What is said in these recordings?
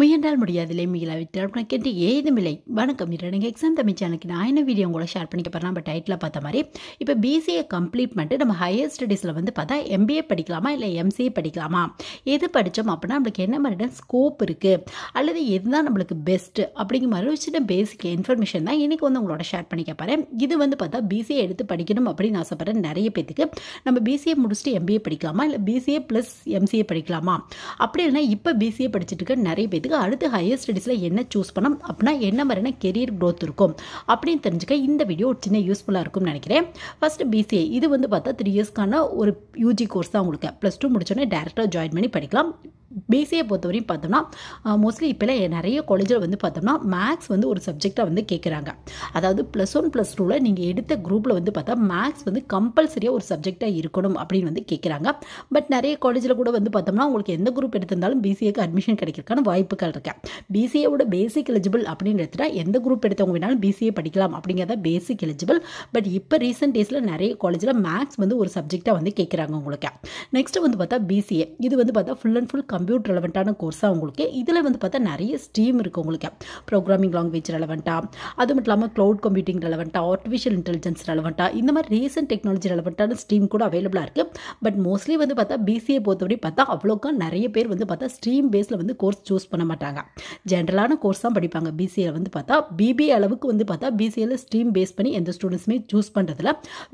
முயன்றால் முடியாதில்லை அப்படின்னு கேட்டு ஏதுமில்லை வணக்கம் இரண்டு எக்ஸாம் தமிழ் சேனலுக்கு நான் என்ன வீடியோ உங்களை ஷேர் பண்ணிக்க போகிறேன் நம்ம டைட்டில் பார்த்த மாதிரி இப்போ பிசிஏ கம்ப்ளீட் பண்ணிட்டு நம்ம ஹையர் ஸ்டடீஸில் வந்து பார்த்தா எம்பிஏ படிக்கலாமா இல்லை எம்சிஏ படிக்கலாமா எது படித்தோம் அப்படின்னா நம்மளுக்கு என்ன மாதிரி ஸ்கோப் இருக்குது அல்லது எதுதான் நம்மளுக்கு பெஸ்ட்டு அப்படிங்கிற மாதிரி ஒரு சின்ன பேசிக் இன்ஃபர்மேஷன் தான் இன்றைக்கி வந்து உங்களோட ஷேர் பண்ணிக்க போகிறேன் இது வந்து பார்த்தா பிசிஏ எடுத்து படிக்கணும் அப்படின்னு ஆசைப்பட்றேன் நிறைய பேத்துக்கு நம்ம பிசிஏ முடிச்சுட்டு எம்பிஏ படிக்கலாமா இல்லை பிசிஏ ப்ளஸ் எம்சிஏ படிக்கலாமா அப்படி இல்லைனா இப்போ பிசிஏ படிச்சுட்டு இருக்க நிறைய பேத்துக்கு தெரிஞ்சுக்க அடுத்து ஹையர் ஸ்டடீஸில் என்ன சூஸ் பண்ணோம் அப்படின்னா என்ன மாதிரியான கெரியர் க்ரோத் இருக்கும் அப்படின்னு தெரிஞ்சுக்க இந்த வீடியோ ஒரு சின்ன யூஸ்ஃபுல்லாக இருக்கும்னு நினைக்கிறேன் ஃபஸ்ட்டு பிசிஏ இது வந்து பார்த்தா த்ரீ இயர்ஸ்க்கான ஒரு யூஜி கோர்ஸ் தான் உங்களுக்கு ப்ளஸ் டூ முடிச்சோடனே டேரெக்டாக ஜாயின் பண்ணி படிக்கலாம் பிசிஏ பொறுத்தவரையும் பார்த்தோம்னா மோஸ்ட்லி இப்போலாம் நிறைய காலேஜில் வந்து பார்த்தோம்னா மேக்ஸ் வந்து ஒரு சப்ஜெக்டாக வந்து கேட்குறாங்க அதாவது ப்ளஸ் ஒன் ப்ளஸ் டூவில் நீங்கள் எடுத்த குரூப்பில் வந்து பார்த்தா மேக்ஸ் வந்து கம்பல்சரியாக ஒரு சப்ஜெக்டாக இருக்கணும் அப்படின்னு வந்து கேட்குறாங்க பட் நிறைய காலேஜில் கூட வந்து பார்த்தோம்னா உங்களுக்கு எந்த குரூப் எடுத்திருந்தாலும் பிசிஏக்கு அட்மிஷன் கிடைக்கிறதுக்கான வாய்ப்புகள் இருக்கேன் பிசிஏவோட பேசிக் எலிஜிபிள் அப்படின்னு எடுத்துகிட்டா எந்த குரூப் எடுத்தவங்க வேணாலும் பிசிஏ படிக்கலாம் அப்படிங்கிறத பேசிக் எலிஜிபிள் பட் இப்போ ரீசெண்ட் டேஸில் நிறைய காலேஜில் மேக்ஸ் வந்து ஒரு சப்ஜெக்டாக வந்து கேட்குறாங்க உங்களுக்கு நெக்ஸ்ட்டு வந்து பார்த்தா பிசிஏ இது வந்து பார்த்தா ஃபுல் அண்ட் ஃபுல் கம்ப்யூட்டர் ரெலவெண்ட்டான கோர்ஸாக உங்களுக்கு இதில் வந்து பார்த்தா நிறைய ஸ்ட்ரீம் இருக்குது உங்களுக்கு ப்ரோக்ராமிங் லாங்குவேஜ் ரெலவெண்ட்டாக அது மட்டும் இல்லாமல் க்ளவுட் கம்ப்யூட்டிங் ரெலவெண்ட்டாக ஆர்டிஃபிஷியல் இன்டெலிஜென்ஸ் ரெலவெண்ட்டாக இந்த மாதிரி ரீசன்ட் டெக்னாலஜி ரெலவெண்ட்டான ஸ்ட்ரீம் கூட அவைலபிளாக இருக்குது பட் மோஸ்ட்லி வந்து பார்த்தா பிசிஏ பொறுத்தவரை பார்த்தா அவ்வளோக்கா நிறைய பேர் வந்து பார்த்தா ஸ்ட்ரீம் பேஸில் வந்து கோர்ஸ் சூஸ் பண்ண மாட்டாங்க ஜென்ரலான கோர்ஸ் தான் படிப்பாங்க பிசிஏல வந்து பார்த்தா பிபிஏ அளவுக்கு வந்து பார்த்தா பிசிஏல ஸ்ட்ரீம் பேஸ் பண்ணி எந்த ஸ்டூடெண்ட்ஸுமே சூஸ் பண்ணுறதுல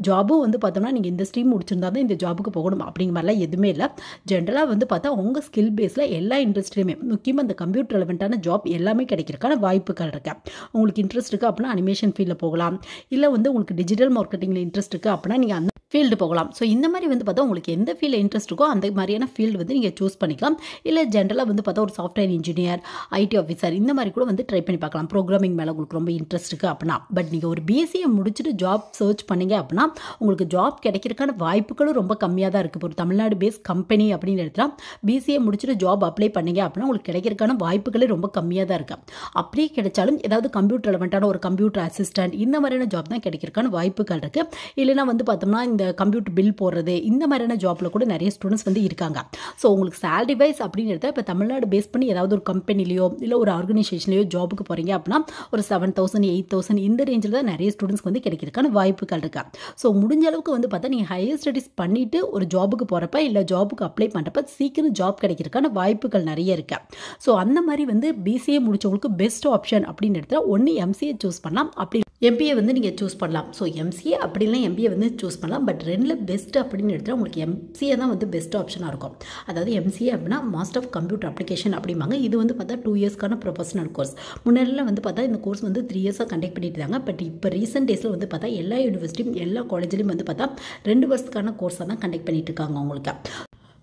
ஜாபும் வந்து பார்த்தோம்னா நீங்கள் இந்த ஸ்ட்ரீம் முடிச்சிருந்தா தான் இந்த ஜாபுக்கு போகணும் அப்படிங்கிற மாதிரிலாம் எதுவுமே இல்லை ஜென்ரலாக வந்து பார்த்தா உங்கள் ஸ்கில் பேஸில் எல்லா இண்டஸ்ட்ரியுமே முக்கியமாக இந்த கம்ப்யூட்டர் ரெலவெண்ட்டான ஜாப் எல்லாமே கிடைக்கிறதுக்கான வாய்ப்புகள் இருக்குது உங்களுக்கு இன்ட்ரெஸ்ட் இருக்குது அப்படின்னா அனிமேஷன் ஃபீல்டில் போகலாம் இல்லை வந்து உங்களுக்கு டிஜிட்டல் மார்க்கெட்டிங்கில் இன்ட்ரெஸ்ட் இருக்குது அப்படின்னா நீங்கள் அந்த ஃபீல்டு போகலாம் ஸோ இந்த மாதிரி வந்து பார்த்தா உங்களுக்கு எந்த ஃபீல்டு இன்ட்ரெஸ்ட் இருக்கோ அந்த மாதிரியான ஃபீல்டு வந்து நீங்கள் சூஸ் பண்ணிக்கலாம் இல்லை ஜென்ரலாக வந்து பார்த்தா ஒரு சாஃப்ட்வேர் இன்ஜினியர் ஐடி ஆஃபீஸர் இந்த மாதிரி கூட வந்து ட்ரை பண்ணி பார்க்கலாம் ப்ரோக்ராமிங் மேலே உங்களுக்கு ரொம்ப இன்ட்ரெஸ்ட் இருக்குது அப்படின்னா பட் நீங்கள் ஒரு பிஎஸ்சியை முடிச்சுட்டு ஜாப் சர்ச் பண்ணீங்க அப்படின்னா உங்களுக்கு ஜாப் கிடைக்கிறதுக்கான வாய்ப்புகளும் ரொம்ப கம்மியாக தான் இருக்குது ஒரு தமிழ்நாடு பேஸ் கம்பெனி அப்படின்னு எடுத்துகிட்டா பிசிஏ முடிச்சுட்டு ஜாப் அப்ளை பண்ணிங்க அப்படின்னா உங்களுக்கு கிடைக்கிறதுக்கான வாய்ப்புகளே ரொம்ப கம்மியாக தான் இருக்குது அப்படியே கிடைச்சாலும் ஏதாவது கம்ப்யூட்டர் ரெலவெண்ட்டான ஒரு கம்ப்யூட்டர் அசிஸ்டன்ட் இந்த மாதிரியான ஜாப் தான் கிடைக்கிறதுக்கான வாய்ப்புகள் இருக்குது இல்லைனா வந்து பார்த்தோம்னா இந்த கம்ப்யூட்டர் பில் போடுறது இந்த மாதிரியான ஜாப்பில் கூட நிறைய ஸ்டூடெண்ட்ஸ் வந்து இருக்காங்க ஸோ உங்களுக்கு சேலரி வைஸ் அப்படிங்கிறத இப்போ தமிழ்நாடு பேஸ் பண்ணி ஏதாவது ஒரு கம்பெனிலையோ இல்லை ஒரு ஆர்கனைசேஷன்லையோ ஜாபுக்கு போகிறீங்க அப்படின்னா ஒரு செவன் தௌசண்ட் எயிட் தௌசண்ட் இந்த ரேஞ்சில் தான் நிறைய ஸ்டூடெண்ட்ஸ்க்கு வந்து கிடைக்கிறதுக்கான வாய்ப்புகள் இருக்கா ஸோ முடிஞ்ச அளவுக்கு வந்து பார்த்தா நீங்கள் ஹையர் ஸ்டடீஸ் பண்ணிவிட்டு ஒரு ஜாபுக்கு போகிறப்ப இல்லை ஜாபுக்கு அப்ளை பண்ணுறப்ப சீக்கிரம் ஜாப் கிடைக்கிறதுக்கான வாய்ப்புகள் நிறைய இருக்குது ஸோ அந்த மாதிரி வந்து பிசிஏ முடித்தவங்களுக்கு பெஸ்ட் ஆப்ஷன் அப்படின்னு எடுத்தால் ஒன்று எம்சிஏ சூஸ் பண்ணலாம் அப்படி எம்பிஏ வந்து நீங்கள் சூஸ் பண்ணலாம் ஸோ எம்சிஏ அப்படிலாம் எம்பிஏ வந்து சூஸ் பண்ணலாம் பட் ரெண்டில் பெஸ்ட் அப்படின்னு எடுத்துகிட்டா உங்களுக்கு எம்சிஏ தான் வந்து பெஸ்ட் ஆப்ஷனாக இருக்கும் அதாவது எம்சிஏ அப்படின்னா மாஸ்டர் ஆஃப் கம்ப்யூட்டர் அப்ளிகேஷன் அப்படிம்பாங்க இது வந்து பார்த்தா டூ இயர்ஸ்க்கான ப்ரொஃபஷனல் கோர்ஸ் முன்னாடிலாம் வந்து பார்த்தா இந்த கோர்ஸ் வந்து த்ரீ இயர்ஸாக கண்டக்ட் பண்ணிட்டு இருந்தாங்க பட் இப்போ ரீசெண்ட் டேஸில் வந்து பார்த்தா எல்லா யூனிவர்சிட்டியும் எல்லா காலேஜ்லையும் வந்து பார்த்தா ரெண்டு வருஷத்துக்கான கோர்ஸாக தான் கண்டக்ட் பண்ணிட்டு இருக்காங்க உங்களுக்கு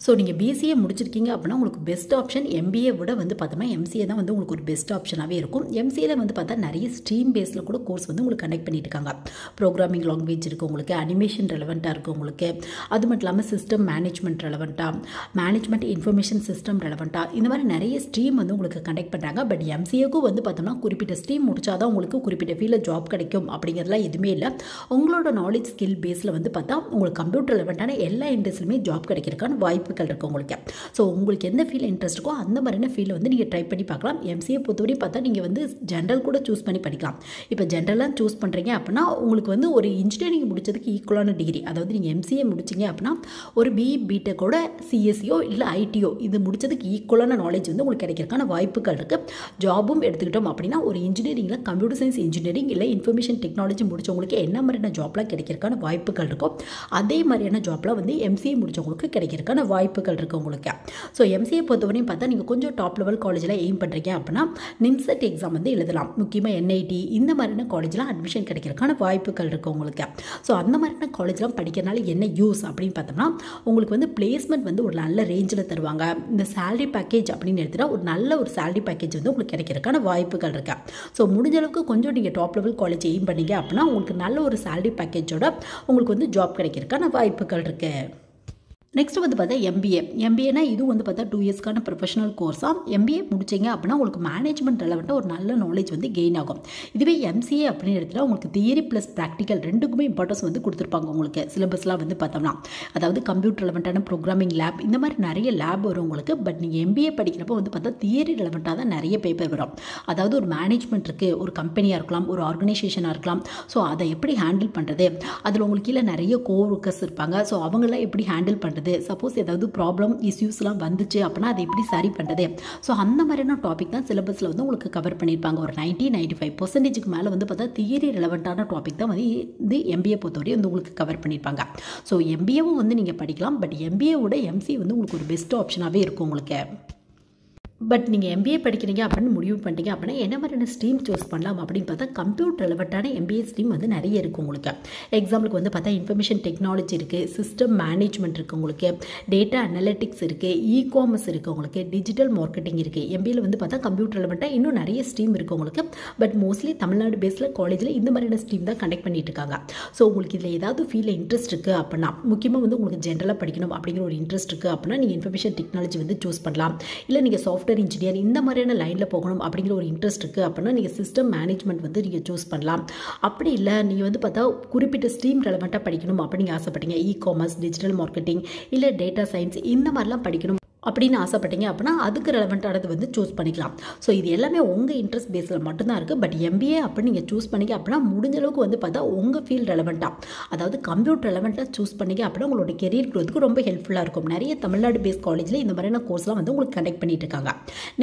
ஸோ நீங்கள் பிசிஏ முடிச்சிருக்கீங்க அப்படின்னா உங்களுக்கு பெஸ்ட் ஆப்ஷன் எம்பிஏ விட வந்து பார்த்தோம்னா எம்சிஏ தான் வந்து உங்களுக்கு ஒரு பெஸ்ட் ஆப்ஷனாகவே இருக்கும் எம்சிஏல வந்து பார்த்தா நிறைய ஸ்ட்ரீம் பேஸில் கூட கோர்ஸ் வந்து உங்களுக்கு கனெக்ட் பண்ணியிருக்காங்க இருக்காங்க ப்ரோக்ராமிங் லாங்குவேஜ் இருக்குது உங்களுக்கு அனிமேஷன் ரெலவெண்ட்டாக இருக்குது உங்களுக்கு அது மட்டும் இல்லாமல் சிஸ்டம் மேனேஜ்மெண்ட் ரெலவெண்ட்டாக மேனேஜ்மெண்ட் இன்ஃபர்மேஷன் சிஸ்டம் ரெலவெண்ட்டாக இந்த மாதிரி நிறைய ஸ்ட்ரீம் வந்து உங்களுக்கு கனெக்ட் பண்ணுறாங்க பட் எம்சிஏக்கும் வந்து பார்த்தோம்னா குறிப்பிட்ட ஸ்ட்ரீம் முடிச்சா தான் உங்களுக்கு குறிப்பிட்ட ஃபீல்டில் ஜாப் கிடைக்கும் அப்படிங்கிறதுலாம் எதுவுமே இல்லை உங்களோட நாலேஜ் ஸ்கில் பேஸில் வந்து பார்த்தா உங்களுக்கு கம்ப்யூட்டர் ரெலவெண்ட்டான எல்லா இண்டஸ்ட்ரியுமே ஜாப் கிடைக்கிறதுக்கான வாய்ப்பு வாய்ப்புகள் இருக்குது உங்களுக்கு ஸோ உங்களுக்கு எந்த ஃபீல் இன்ட்ரெஸ்ட் இருக்கோ அந்த மாதிரியான ஃபீல்டை வந்து நீங்கள் ட்ரை பண்ணி பார்க்கலாம் எம்சிஏ பொறுத்தவரை பார்த்தா நீங்கள் வந்து ஜென்ரல் கூட சூஸ் பண்ணி படிக்கலாம் இப்போ ஜென்ரலாக சூஸ் பண்ணுறீங்க அப்படின்னா உங்களுக்கு வந்து ஒரு இன்ஜினியரிங் முடிச்சதுக்கு ஈக்குவலான டிகிரி அதாவது நீங்கள் எம்சிஏ முடிச்சிங்க அப்படின்னா ஒரு பிஇ பிடெக்கோட சிஎஸ்சியோ இல்லை ஐடிஓ இது முடிச்சதுக்கு ஈக்குவலான நாலேஜ் வந்து உங்களுக்கு கிடைக்கிறதுக்கான வாய்ப்புகள் இருக்குது ஜாபும் எடுத்துக்கிட்டோம் அப்படின்னா ஒரு இன்ஜினியரிங்கில் கம்ப்யூட்டர் சயின்ஸ் இன்ஜினியரிங் இல்லை இன்ஃபர்மேஷன் டெக்னாலஜி முடித்தவங்களுக்கு என்ன மாதிரியான ஜாப்லாம் கிடைக்கிறதுக்கான வாய்ப்புகள் இருக்கும் அதே மாதிரியான ஜாப்லாம் வந்து எம்சிஏ முடிச்சவங்களுக்கு கிடைக்கிறதுக்கான வாய்ப்பு வாய்ப்புகள் இருக்குது உங்களுக்கு ஸோ எம்சிஏ பொறுத்தவரையும் பார்த்தா நீங்கள் கொஞ்சம் டாப் லெவல் காலேஜில் எய்ம் பண்ணுறீங்க அப்படின்னா நிம்செட் எக்ஸாம் e வந்து எழுதலாம் முக்கியமாக என்ஐடி இந்த மாதிரியான காலேஜ்லாம் அட்மிஷன் கிடைக்கிறதுக்கான வாய்ப்புகள் இருக்குது உங்களுக்கு ஸோ அந்த மாதிரியான காலேஜ்லாம் படிக்கிறனால என்ன யூஸ் அப்படின்னு பார்த்தோம்னா உங்களுக்கு வந்து பிளேஸ்மெண்ட் வந்து ஒரு நல்ல ரேஞ்சில் தருவாங்க இந்த சேலரி பேக்கேஜ் அப்படின்னு எடுத்துகிட்டா ஒரு நல்ல ஒரு சேலரி பேக்கேஜ் வந்து உங்களுக்கு கிடைக்கிறதுக்கான வாய்ப்புகள் இருக்கு ஸோ முடிஞ்ச அளவுக்கு கொஞ்சம் நீங்கள் டாப் லெவல் காலேஜ் எய்ம் பண்ணீங்க அப்படின்னா உங்களுக்கு நல்ல ஒரு சேலரி பேக்கேஜோட உங்களுக்கு வந்து ஜாப் கிடைக்கிறதுக்கான வாய்ப்புகள் இருக்குது நெக்ஸ்ட் வந்து பார்த்தா எம்பிஏ எம்பிஏனா இது வந்து பார்த்தா டூ இயர்ஸ்க்கான ப்ரொஃபஷனல் கோர்ஸாக எம்பிஏ முடிச்சிங்க அப்படின்னா உங்களுக்கு மேனேஜ்மெண்ட் ரெலவெண்ட்டாக ஒரு நல்ல நாலேஜ் வந்து கெயின் ஆகும் இதுவே எம்சிஏ அப்படின்னு எடுத்துகிட்டா உங்களுக்கு தியரி ப்ளஸ் ப்ராக்டிக்கல் ரெண்டுக்குமே இம்பார்ட்டன்ஸ் வந்து கொடுத்துருப்பாங்க உங்களுக்கு சிலபஸ்லாம் வந்து பார்த்தோம்னா அதாவது கம்ப்யூட்டர் ரெலவெண்ட்டான ப்ரோக்ராமிங் லேப் இந்த மாதிரி நிறைய லேப் வரும் உங்களுக்கு பட் நீங்கள் எம்பிஏ படிக்கிறப்போ வந்து பார்த்தா தியரி ரெலவெண்ட்டாக தான் நிறைய பேப்பர் வரும் அதாவது ஒரு மேனேஜ்மெண்ட் இருக்குது ஒரு கம்பெனியாக இருக்கலாம் ஒரு ஆர்கனைசேஷனாக இருக்கலாம் ஸோ அதை எப்படி ஹேண்டில் பண்ணுறது அதில் உங்களுக்கு கீழே நிறைய கோ ஒர்க்கர்ஸ் இருப்பாங்க ஸோ அவங்களாம் எப்படி ஹேண்டில் பண்ணுறது பண்ணுறது சப்போஸ் ஏதாவது ப்ராப்ளம் இஷ்யூஸ்லாம் வந்துச்சு அப்படின்னா அதை எப்படி சரி பண்ணுறது ஸோ அந்த மாதிரியான டாபிக் தான் சிலபஸில் வந்து உங்களுக்கு கவர் பண்ணியிருப்பாங்க ஒரு நைன்டி நைன்ட்டி ஃபைவ் பர்சன்டேஜுக்கு மேலே வந்து பார்த்தா தியரி ரிலவெண்ட்டான டாபிக் தான் வந்து இது எம்பிஏ பொறுத்தவரை வந்து உங்களுக்கு கவர் பண்ணியிருப்பாங்க ஸோ எம்பிஏவும் வந்து நீங்கள் படிக்கலாம் பட் எம்பிஏவோட எம்சி வந்து உங்களுக்கு ஒரு பெஸ்ட் ஆப்ஷனாகவே இருக்கும் உங்களுக்கு பட் நீங்கள் எம்பிஏ படிக்கிறீங்க அப்படின்னு முடிவு பண்ணிட்டீங்க அப்படின்னா என்ன மாதிரியான ஸ்ட்ரீம் சூஸ் பண்ணலாம் அப்படின்னு பார்த்தா கம்ப்யூட்டர் ரிலவெட்டான எம்பிஏ ஸ்ட்ரீம் வந்து நிறைய இருக்குது உங்களுக்கு எக்ஸாம்பிளுக்கு வந்து பார்த்தா இன்ஃபர்மேஷன் டெக்னாலஜி இருக்குது சிஸ்டம் மேனேஜ்மெண்ட் இருக்குது உங்களுக்கு டேட்டா அனலிட்டிக்ஸ் இருக்குது இ காமர்ஸ் இருக்குது உங்களுக்கு டிஜிட்டல் மார்க்கெட்டிங் இருக்குது எம்பிஏல வந்து பார்த்தா கம்ப்யூட்டர் ரிலவெட்டாக இன்னும் நிறைய ஸ்ட்ரீம் இருக்குது உங்களுக்கு பட் மோஸ்ட்லி தமிழ்நாடு பேஸில் காலேஜில் இந்த மாதிரியான ஸ்ட்ரீம் தான் கண்டக்ட் பண்ணிட்டு இருக்காங்க ஸோ உங்களுக்கு இதில் ஏதாவது ஃபீல்டில் இன்ட்ரெஸ்ட் இருக்குது அப்படின்னா முக்கியமாக வந்து உங்களுக்கு ஜென்ரலாக படிக்கணும் அப்படிங்கிற ஒரு இன்ட்ரெஸ்ட் இருக்குது அப்படின்னா நீங்கள் இன்ஃபர்மேஷன் டெக்னாலஜி வந்து சூஸ் பண்ணலாம் இல்லை நீங்கள் சாஃப்ட்வேர் சாஃப்ட்வேர் இன்ஜினியர் இந்த மாதிரியான லைனில் போகணும் அப்படிங்கிற ஒரு இன்ட்ரெஸ்ட் இருக்குது அப்படின்னா நீங்கள் சிஸ்டம் மேனேஜ்மெண்ட் வந்து நீங்கள் சூஸ் பண்ணலாம் அப்படி இல்லை நீங்கள் வந்து பார்த்தா குறிப்பிட்ட ஸ்ட்ரீம் ரெலவெண்ட்டாக படிக்கணும் அப்படின்னு ஆசைப்பட்டீங்க இ காமர்ஸ் டிஜிட்டல் மார்க்கெட்டிங் இல்லை டேட்டா சயின்ஸ் இந்த மாதிரிலாம் படிக்கணும் அப்படின்னு ஆசைப்பட்டீங்க அப்படின்னா அதுக்கு ரெலவெண்ட்டானது வந்து சூஸ் பண்ணிக்கலாம் ஸோ இது எல்லாமே உங்கள் இன்ட்ரெஸ்ட் பேஸில் மட்டும்தான் இருக்குது பட் எம்பிஏ அப்படின்னு நீங்கள் சூஸ் பண்ணிக்க அப்படின்னா முடிஞ்ச அளவுக்கு வந்து பார்த்தா உங்கள் ஃபீல்ட் ரெலவெண்ட்டாக அதாவது கம்ப்யூட்டர் ரெலவெண்ட்டாக சூஸ் பண்ணிக்க அப்படின்னா உங்களோட கெரியர் க்ரோத்துக்கு ரொம்ப ஹெல்ப்ஃபுல்லாக இருக்கும் நிறைய தமிழ்நாடு பேஸ் காலேஜில் இந்த மாதிரியான கோர்ஸ்லாம் வந்து உங்களுக்கு கண்டெக்ட் பண்ணிட்டு இருக்காங்க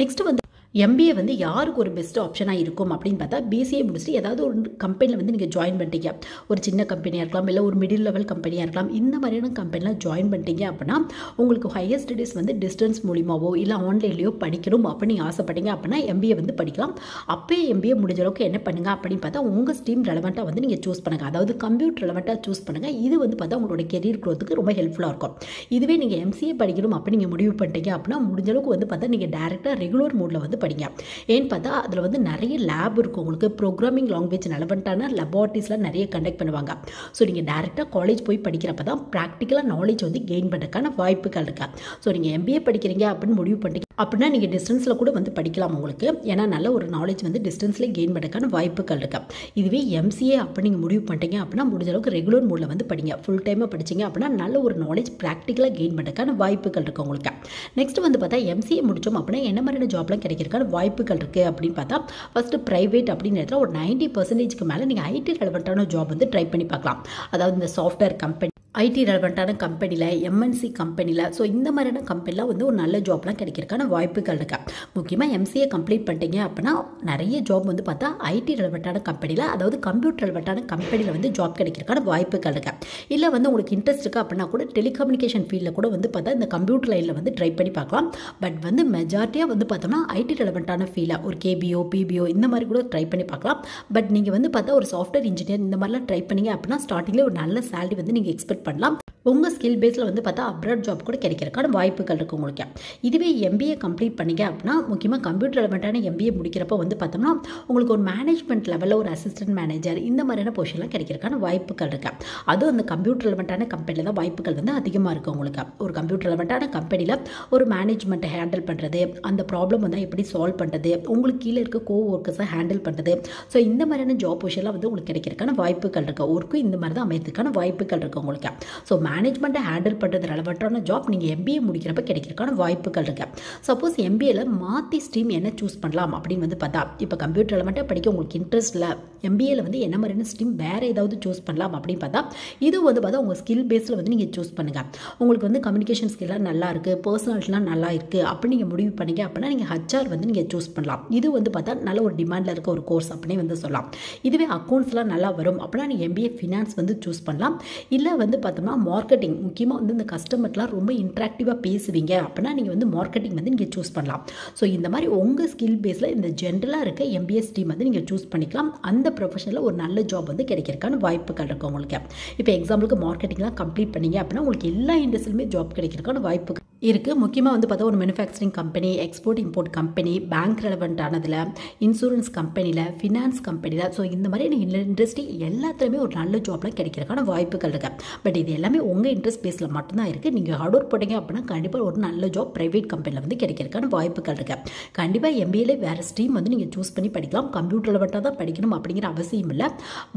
நெக்ஸ்ட் வந்து எம்பிஏ வந்து யாருக்கு ஒரு பெஸ்ட் ஆப்ஷனாக இருக்கும் அப்படின்னு பார்த்தா பிசிஏ முடிச்சுட்டு ஏதாவது ஒரு கம்பெனியில் வந்து நீங்கள் ஜாயின் பண்ணிட்டீங்க ஒரு சின்ன கம்பெனியாக இருக்கலாம் இல்லை ஒரு மிடில் லெவல் கம்பெனியாக இருக்கலாம் இந்த மாதிரியான கம்பெனியில் ஜாயின் பண்ணிட்டீங்க அப்படின்னா உங்களுக்கு ஹையர் ஸ்டடீஸ் வந்து டிஸ்டன்ஸ் மூலியமாவோ இல்லை ஆன்லைன்லேயோ படிக்கணும் அப்படின்னு ஆசைப்பட்டீங்க அப்படின்னா எம்பிஏ வந்து படிக்கலாம் அப்போயே எம்பிஏ முடிஞ்ச அளவுக்கு என்ன பண்ணுங்கள் அப்படின்னு பார்த்தா உங்கள் ஸ்டீம் ரெலவெண்ட்டாக வந்து நீங்கள் சூஸ் பண்ணுங்கள் அதாவது கம்ப்யூட்டர் ரெலவெண்ட்டாக சூஸ் பண்ணுங்கள் இது வந்து பார்த்தா உங்களோட கெரியர் க்ரோத்துக்கு ரொம்ப ஹெல்ப்ஃபுல்லாக இருக்கும் இதுவே நீங்கள் எம்சிஏ படிக்கணும் அப்படி நீங்கள் முடிவு பண்ணிட்டீங்க அப்படின்னா முடிஞ்சளவுக்கு வந்து பார்த்தா நீங்கள் டேரெக்டாக ரெகுலர் மூடில் வந்து படிங்க ஏன்னு பார்த்தா அதில் வந்து நிறைய லேப் இருக்கும் உங்களுக்கு ப்ரோக்ராமிங் லாங்குவேஜ் நிலவன்ட்டான லெபார்ட்ரிஸ்லாம் நிறைய கண்டக்ட் பண்ணுவாங்க ஸோ நீங்கள் டேரெக்டாக காலேஜ் போய் படிக்கிறப்ப தான் ப்ராக்டிக்கலாக நாலேஜ் வந்து கெயின் பண்ணுறதுக்கான வாய்ப்புகள் இருக்கா ஸோ நீங்கள் எம்பிஏ படிக்கிறீங்க அப்படின்னு முடிவு பண்ணி அப்படின்னா நீங்கள் டிஸ்டன்ஸில் கூட வந்து படிக்கலாம் உங்களுக்கு ஏன்னா நல்ல ஒரு நாலேஜ் வந்து டிஸ்டன்ஸில் கெயின் பண்ணுறதுக்கான வாய்ப்புகள் இருக்குது இதுவே எம்சிஏ அப்போ நீங்கள் முடிவு பண்ணிட்டீங்க அப்படின்னா முடிஞ்ச அளவுக்கு ரெகுலர் மோடில் வந்து படிங்க ஃபுல் டைமாக படிச்சிங்க அப்படின்னா நல்ல ஒரு நாலேஜ் ப்ராக்டிக்கலாக கெயின் பண்ணுறதுக்கான வாய்ப்புகள் இருக்குது உங்களுக்கு நெக்ஸ்ட் வந்து பார்த்தா எம்சிஏ முடித்தோம் அப்படின்னா என்ன மாதிரியான ஜாப்லாம் கிடைக்கிறக்கான வாய்ப்புகள் இருக்குது அப்படின்னு பார்த்தா ஃபஸ்ட்டு ப்ரைவேட் அப்படின்னு இடத்துல ஒரு நைன்ட்டி பர்சன்டேஜ்க்கு மேலே நீங்கள் ஐடி ரெலவெண்ட்டான ஜாப் வந்து ட்ரை பண்ணி பார்க்கலாம் அதாவது இந்த சாஃப்ட்வேர் கம்பெனி ஐடி ரெலவெண்ட்டான கம்பெனியில் எம்என்சி கம்பெனியில் ஸோ இந்த மாதிரியான கம்பெனிலாம் வந்து ஒரு நல்ல ஜாப்லாம் கிடைக்கிறதுக்கான வாய்ப்புகள் இருக்கா முக்கியமாக எம்சிஏ கம்ப்ளீட் பண்ணிட்டீங்க அப்படின்னா நிறைய ஜாப் வந்து பார்த்தா ஐடி ரெலவெண்ட்டான கம்பெனியில் அதாவது கம்ப்யூட்டர் ரெலவெண்ட்டான கம்பெனியில் வந்து ஜாப் கிடைக்கிறதுக்கான வாய்ப்புகள் இருக்கா இல்லை வந்து உங்களுக்கு இன்ட்ரெஸ்ட் இருக்கா அப்படின்னா கூட டெலிகம்யூனிகேஷன் ஃபீல்டில் கூட வந்து பார்த்தா இந்த கம்ப்யூட்டர் லைனில் வந்து ட்ரை பண்ணி பார்க்கலாம் பட் வந்து மெஜாரிட்டியாக வந்து பார்த்தோம்னா ஐடி ரெலவெண்ட்டான ஃபீலில் ஒரு கேபிஓ பிபிஓ இந்த மாதிரி கூட ட்ரை பண்ணி பார்க்கலாம் பட் நீங்கள் வந்து பார்த்தா ஒரு சாஃப்ட்வேர் இன்ஜினியர் இந்த மாதிரிலாம் ட்ரை பண்ணிங்க அப்படின்னா ஸ்டார்டிங்லேயே ஒரு நல்ல சேலரி வந்து நீங்கள் எக்ஸ்பெக்ட் பண்ணலாம் உங்கள் ஸ்கில் பேஸில் வந்து பார்த்தா அப்ராட் ஜாப் கூட கிடைக்கிறக்கான வாய்ப்புகள் இருக்குது உங்களுக்கு இதுவே எம்பிஏ கம்ப்ளீட் பண்ணிங்க அப்படின்னா முக்கியமாக கம்ப்யூட்டர் ரிலவெண்ட்டான எம்பிஏ முடிக்கிறப்போ வந்து பார்த்தோம்னா உங்களுக்கு ஒரு மேனேஜ்மெண்ட் லெவலில் ஒரு அசிஸ்டன்ட் மேனேஜர் இந்த மாதிரியான பொசிஷன்லாம் கிடைக்கிறக்கான வாய்ப்புகள் இருக்குது அதுவும் அந்த கம்ப்யூட்டர் ரிலவெண்ட்டான கம்பெனியில் தான் வாய்ப்புகள் வந்து அதிகமாக இருக்குது உங்களுக்கு ஒரு கம்ப்யூட்டர் ரிலவெண்ட்டான கம்பெனியில் ஒரு மேனேஜ்மெண்ட்டை ஹேண்டில் பண்ணுறது அந்த ப்ராப்ளம் வந்து எப்படி சால்வ் பண்ணுறது உங்களுக்கு கீழே இருக்க கோ ஒர்க்கர்ஸை ஹேண்டில் பண்ணுறது ஸோ இந்த மாதிரியான ஜாப் பொசிஷன்லாம் வந்து உங்களுக்கு கிடைக்கிறதுக்கான வாய்ப்புகள் இருக்குது ஒர்க்கும் இந்த மாதிரி தான் அமையறதுக்கான வாய்ப்புகள் இருக்குது உங்களுக்கு ஸோ மே மேனேஜ்மெண்ட்டை ஹேண்டில் பண்ணுறது ரெலவெண்ட்டான ஜாப் நீங்கள் எம்பிஏ முடிக்கிறப்ப கிடைக்கிறதுக்கான வாய்ப்புகள் இருக்குது சப்போஸ் எம்பிஏல மாற்றி ஸ்ட்ரீம் என்ன சூஸ் பண்ணலாம் அப்படின்னு வந்து பார்த்தா இப்போ கம்ப்யூட்டர் ரெலவெண்ட்டாக படிக்க உங்களுக்கு இன்ட்ரெஸ்ட் இல்லை எம்பிஏல வந்து என்ன மாதிரியான ஸ்ட்ரீம் வேறு ஏதாவது சூஸ் பண்ணலாம் அப்படின்னு பார்த்தா இது வந்து பார்த்தா உங்கள் ஸ்கில் பேஸில் வந்து நீங்கள் சூஸ் பண்ணுங்கள் உங்களுக்கு வந்து கம்யூனிகேஷன் ஸ்கில்லாம் நல்லா இருக்குது பர்சனாலிட்டிலாம் நல்லா இருக்குது அப்படின்னு நீங்கள் முடிவு பண்ணிங்க அப்படின்னா நீங்கள் ஹச்ஆர் வந்து நீங்கள் சூஸ் பண்ணலாம் இது வந்து பார்த்தா நல்ல ஒரு டிமாண்டில் இருக்க ஒரு கோர்ஸ் அப்படின்னு வந்து சொல்லலாம் இதுவே அக்கௌண்ட்ஸ்லாம் நல்லா வரும் அப்படின்னா நீங்கள் எம்பிஏ ஃபினான்ஸ் வந்து சூஸ் பண்ணலாம் இல்லை வந்து பார்த்தோம்னா மார்க்கெட்டிங் முக்கியமாக வந்து இந்த கஸ்டமர்லாம் ரொம்ப இன்ட்ராக்டிவாக பேசுவீங்க அப்படின்னா நீங்கள் வந்து மார்க்கெட்டிங் வந்து நீங்கள் சூஸ் பண்ணலாம் ஸோ இந்த மாதிரி உங்கள் ஸ்கில் பேஸில் இந்த ஜென்ரலாக இருக்க எம்பிஎஸ் டீம் வந்து நீங்கள் சூஸ் பண்ணிக்கலாம் அந்த ப்ரொஃபஷனில் ஒரு நல்ல ஜாப் வந்து கிடைக்கிறக்கான வாய்ப்புகள் இருக்குது உங்களுக்கு இப்போ எக்ஸாம்பிளுக்கு மார்க்கெட்டிங்லாம் கம்ப்ளீட் பண்ணிங்க அப்படின்னா உங்களுக்கு எல்லா இண்டஸ்ட்ரியிலுமே ஜாப் கிடைக்கிறக்கான வாய்ப்பு இருக்குது முக்கியமாக வந்து பார்த்தா ஒரு manufacturing company export import company bank relevant ஆனதில் இன்சூரன்ஸ் கம்பெனியில் ஃபினான்ஸ் கம்பெனியில் ஸோ இந்த மாதிரி இண்டஸ்ட்ரி எல்லாத்துலேயுமே ஒரு நல்ல ஜாப்லாம் கிடைக்கிறதுக்கான வாய்ப்புகள் இருக்குது பட் இது எல்லாமே உங்கள் இன்ட்ரெஸ்ட் பேஸில் மட்டும்தான் இருக்குது நீங்கள் ஹார்ட் ஒர்க் போட்டீங்க அப்படின்னா கண்டிப்பாக ஒரு நல்ல ஜாப் ப்ரைவேட் கம்பெனியில் வந்து கிடைக்கிறதுக்கான வாய்ப்புகள் இருக்குது கண்டிப்பாக எம்பிஏலே வேறு ஸ்ட்ரீம் வந்து நீங்கள் சூஸ் பண்ணி படிக்கலாம் கம்ப்யூட்டரில் மட்டும் தான் படிக்கணும் அப்படிங்கிற அவசியம் இல்லை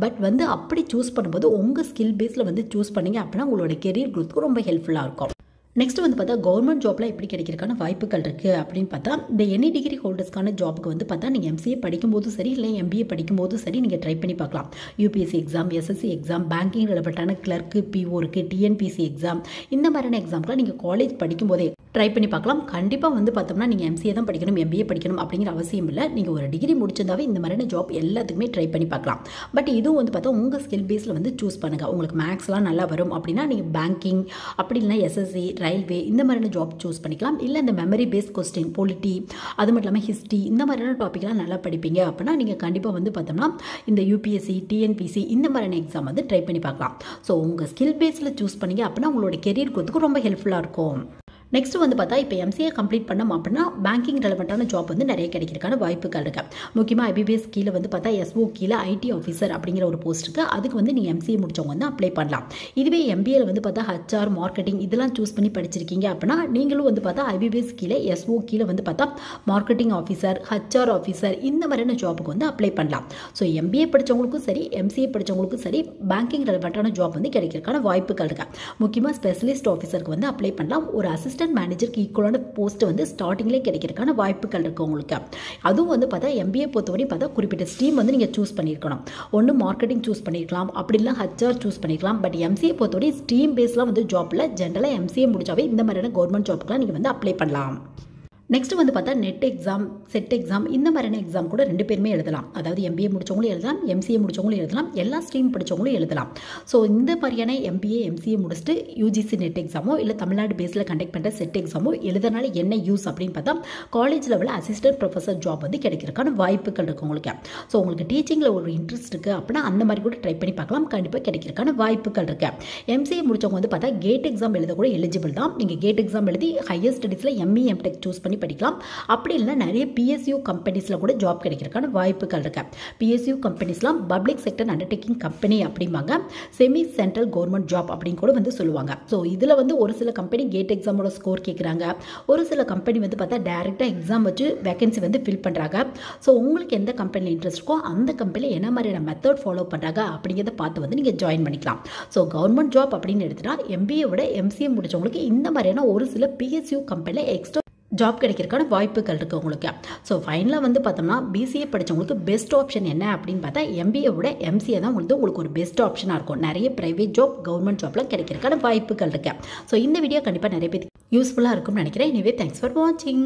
பட் வந்து அப்படி சூஸ் பண்ணும்போது உங்கள் ஸ்கில் பேஸில் வந்து சூஸ் பண்ணிங்க அப்படின்னா உங்களோட கெரியர் க்ரோத்துக்கு ரொம்ப ஹெல்ப்ஃபுல்லாக இருக்கும் நெக்ஸ்ட் வந்து பார்த்தா கவர்மெண்ட் ஜாப்லாம் எப்படி கிடைக்கிறதுக்கான வாய்ப்புகள் இருக்குது அப்படின்னு பார்த்தா இந்த எனி டிகிரி ஹோல்டர்ஸ்க்கான ஜாபுக்கு வந்து பார்த்தா நீங்கள் எம்சிஏ படிக்கும்போதும் சரி இல்லை எம்பிஏ படிக்கும்போது சரி நீங்கள் ட்ரை பண்ணி பார்க்கலாம் UPSC exam SSC exam banking ரிலவெண்ட்டான கிளர்க்கு பிஓ இருக்கு டிஎன்பிசி எக்ஸாம் இந்த மாதிரியான எக்ஸாம்க்குலாம் நீங்கள் காலேஜ் படிக்கும்போதே ட்ரை பண்ணி பார்க்கலாம் கண்டிப்பாக வந்து பார்த்தோம்னா நீங்கள் எம்சிஏ தான் படிக்கணும் எம்பிஏ படிக்கணும் அப்படிங்கிற அவசியம் இல்லை நீங்கள் ஒரு டிகிரி முடிச்சிருந்தாவே இந்த மாதிரியான ஜாப் எல்லாத்துக்குமே ட்ரை பண்ணி பார்க்கலாம் பட் இதுவும் வந்து பார்த்தா உங்கள் ஸ்கில் பேஸில் வந்து சூஸ் பண்ணுங்கள் உங்களுக்கு மேக்ஸ்லாம் நல்லா வரும் அப்படின்னா நீங்கள் பேங்கிங் அப்படி இல்லைனா எஸ்எஸ்சி ரயில்வே இந்த மாதிரியான ஜாப் சூஸ் பண்ணிக்கலாம் இல்லை இந்த மெமரி பேஸ் கொஸ்டின் பொலிட்டி அது மட்டும் இல்லாமல் ஹிஸ்ட்ரி இந்த மாதிரியான டாப்பிக்லாம் நல்லா படிப்பீங்க அப்படின்னா நீங்கள் கண்டிப்பாக வந்து பார்த்தோம்னா இந்த யூபிஎஸ்சி டிஎன்பிசி இந்த மாதிரியான எக்ஸாம் வந்து ட்ரை பண்ணி பார்க்கலாம் ஸோ உங்கள் ஸ்கில் பேஸில் சூஸ் பண்ணிங்க அப்படின்னா உங்களோட கெரியர் கொடுத்துக்கு ரொம்ப ஹெல்ப்ஃபுல்லாக இருக்கும் நெக்ஸ்ட் வந்து பார்த்தா இப்போ எம்சிஏ கம்ப்ளீட் பண்ணோம் அப்படின்னா பேங்கிங் ரெலவெண்ட்டான ஜாப் வந்து நிறைய கிடைக்கிறதுக்கான வாய்ப்புகள் இருக்குது முக்கியமாக ஐபிபிஎஸ் கீழே வந்து பார்த்தா எஸ்ஓ கீழே ஐடி ஆஃபீஸர் அப்படிங்கிற ஒரு போஸ்ட் இருக்குது அதுக்கு வந்து நீ எம்சிஏ முடிச்சவங்க வந்து அப்ளை பண்ணலாம் இதுவே எம்பிஏல வந்து பார்த்தா ஹச்ஆர் மார்க்கெட்டிங் இதெல்லாம் சூஸ் பண்ணி படிச்சிருக்கீங்க அப்படின்னா நீங்களும் வந்து பார்த்தா ஐபிபிஎஸ் கீழே எஸ்ஓ கீழே வந்து பார்த்தா மார்க்கெட்டிங் ஆஃபீஸர் ஹச்ஆர் ஆஃபீஸர் இந்த மாதிரியான ஜாபுக்கு வந்து அப்ளை பண்ணலாம் ஸோ எம்பிஏ படித்தவங்களுக்கும் சரி எம்சிஏ படித்தவங்களுக்கும் சரி பேங்கிங் ரெலவெண்ட்டான ஜாப் வந்து கிடைக்கிறதுக்கான வாய்ப்புகள் இருக்குது முக்கியமாக ஸ்பெஷலிஸ்ட் ஆஃபீஸருக்கு வந்து அப்ளை பண்ணலாம் ஒரு அசிஸ்ட் அசிஸ்டன்ட் மேனேஜருக்கு ஈக்குவலான போஸ்ட் வந்து ஸ்டார்டிங்லேயே கிடைக்கிறதுக்கான வாய்ப்புகள் இருக்குது உங்களுக்கு அதுவும் வந்து பார்த்தா எம்பிஏ பொறுத்தவரை பார்த்தா குறிப்பிட்ட ஸ்ட்ரீம் வந்து நீங்கள் சூஸ் பண்ணியிருக்கணும் ஒன்று மார்க்கெட்டிங் சூஸ் பண்ணியிருக்கலாம் அப்படிலாம் ஹச்ஆர் சூஸ் பண்ணிக்கலாம் பட் எம்சிஏ பொறுத்தவரை ஸ்ட்ரீம் பேஸ்லாம் வந்து ஜாப்பில் ஜென்ரலாக எம்சிஏ முடிச்சாவே இந்த மாதிரியான கவர்மெண்ட் ஜாப்புக்கெலாம் நீங்கள் வந்து அப்ளை பண்ணலாம் நெக்ஸ்ட் வந்து பார்த்தா நெட் எக்ஸாம் செட் எக்ஸாம் இந்த மாதிரியான எக்ஸாம் கூட ரெண்டு பேருமே எழுதலாம் அதாவது எம்பிஏ முடிச்சவங்களும் எழுதலாம் எம்சிஏ முடிச்சவங்களும் எழுதலாம் எல்லா ஸ்ட்ரீம் படித்தவங்களும் எழுதலாம் ஸோ இந்த மாதிரியான எம்பிஏ எம்சிஏ முடிச்சுட்டு யூஜிசி நெட் எக்ஸாமோ இல்லை தமிழ்நாடு பேஸில் கண்டக்ட் பண்ணுற செட் எக்ஸாமோ எழுதனால என்ன யூஸ் அப்படின்னு பார்த்தா காலேஜ் லெவலில் அசிஸ்டன்ட் ப்ரொஃபஸர் ஜாப் வந்து கிடைக்கிறதுக்கான வாய்ப்புகள் இருக்குது உங்களுக்கு ஸோ உங்களுக்கு டீச்சிங்கில் ஒரு இன்ட்ரெஸ்ட் இருக்குது அப்படின்னா அந்த மாதிரி கூட ட்ரை பண்ணி பார்க்கலாம் கண்டிப்பாக கிடைக்கிறதுக்கான வாய்ப்புகள் இருக்குது எம்சிஏ முடிச்சவங்க வந்து பார்த்தா கேட் எக்ஸாம் எழுத கூட எலிஜிபிள் தான் நீங்கள் கேட் எக்ஸாம் எழுதி ஹையர் ஸ்டடீஸில் எம்இ எம்டெக் சூஸ் பண்ணி படிக்கலாம் அப்படி இல்லை நிறைய பிஎஸ்யூ கம்பெனிஸில் கூட ஜாப் கிடைக்கிறதுக்கான வாய்ப்புகள் இருக்கு பிஎஸ்யூ கம்பெனிஸ்லாம் பப்ளிக் செக்டர் அண்டர்டேக்கிங் கம்பெனி அப்படிம்பாங்க செமி சென்ட்ரல் கவர்மெண்ட் ஜாப் அப்படின்னு கூட வந்து சொல்லுவாங்க ஸோ இதில் வந்து ஒரு சில கம்பெனி கேட் எக்ஸாமோட ஸ்கோர் கேட்குறாங்க ஒரு சில கம்பெனி வந்து பார்த்தா டேரெக்டாக எக்ஸாம் வச்சு வேகன்சி வந்து ஃபில் பண்ணுறாங்க ஸோ உங்களுக்கு எந்த கம்பெனியில் இன்ட்ரெஸ்ட் இருக்கோ அந்த கம்பெனியில் என்ன மாதிரியான மெத்தட் ஃபாலோ பண்ணுறாங்க அப்படிங்கிறத பார்த்து வந்து நீங்கள் ஜாயின் பண்ணிக்கலாம் ஸோ கவர்மெண்ட் ஜாப் அப்படின்னு எடுத்துகிட்டா எம்பிஏ விட எம்சிஏ முடிச்சவங்களுக்கு இந்த மாதிரியான ஒரு சில பிஎஸ்யூ கம்பெனியில் எக்ஸ்ட்ரா ஜாப் கிடைக்கிறதுக்கான வாய்ப்புகள் இருக்குது உங்களுக்கு ஸோ ஃபைனலாக வந்து பார்த்தோம்னா பிசிஏ படித்தவங்களுக்கு பெஸ்ட் ஆப்ஷன் என்ன அப்படின்னு பார்த்தா எம்பிஏவோட எம்சிஏ தான் வந்து உங்களுக்கு ஒரு பெஸ்ட் ஆப்ஷனாக இருக்கும் நிறைய ப்ரைவேட் ஜாப் கவர்மெண்ட் ஜாப்லாம் கிடைக்கிறதுக்கான வாய்ப்புகள் இருக்குது ஸோ இந்த வீடியோ கண்டிப்பாக நிறைய பேர் யூஸ்ஃபுல்லாக இருக்கும்னு நினைக்கிறேன் எனவே தேங்க்ஸ் ஃபார் வாட்சிங்